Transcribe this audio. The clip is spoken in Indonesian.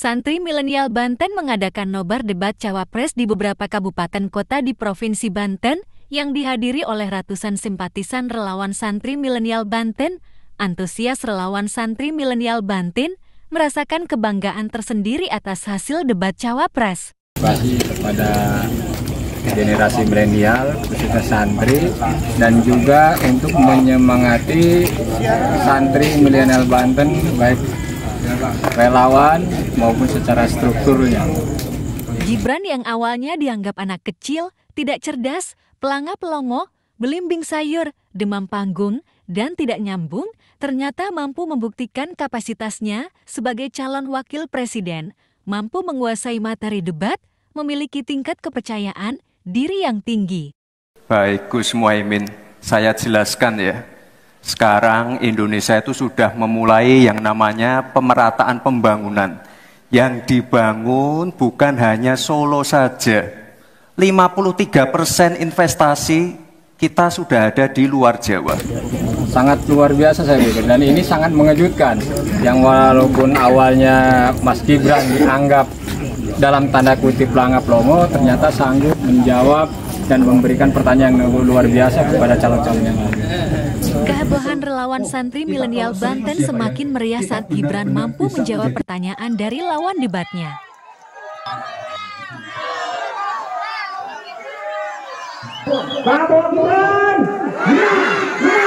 santri milenial Banten mengadakan nobar debat cawapres di beberapa kabupaten kota di Provinsi Banten yang dihadiri oleh ratusan simpatisan relawan santri milenial Banten. Antusias relawan santri milenial Banten merasakan kebanggaan tersendiri atas hasil debat cawapres. Bagi kepada generasi milenial khususnya santri dan juga untuk menyemangati santri milenial Banten baik relawan maupun secara strukturnya. Gibran yang awalnya dianggap anak kecil, tidak cerdas, pelanga pelongo, belimbing sayur, demam panggung, dan tidak nyambung, ternyata mampu membuktikan kapasitasnya sebagai calon wakil presiden, mampu menguasai materi debat, memiliki tingkat kepercayaan diri yang tinggi. Baik Gus Muhaimin, saya jelaskan ya. Sekarang Indonesia itu sudah memulai yang namanya pemerataan pembangunan. Yang dibangun bukan hanya Solo saja. 53% persen investasi kita sudah ada di luar Jawa. Sangat luar biasa saya pikir dan ini sangat mengejutkan. Yang walaupun awalnya Mas Gibran dianggap dalam tanda kutip langap lomo ternyata sanggup menjawab dan memberikan pertanyaan yang luar biasa kepada calon-calon yang lain. Kehebohan relawan santri milenial Banten semakin meriah saat Gibran mampu menjawab pertanyaan dari lawan debatnya. Bapak Gibran! Ya! Ya!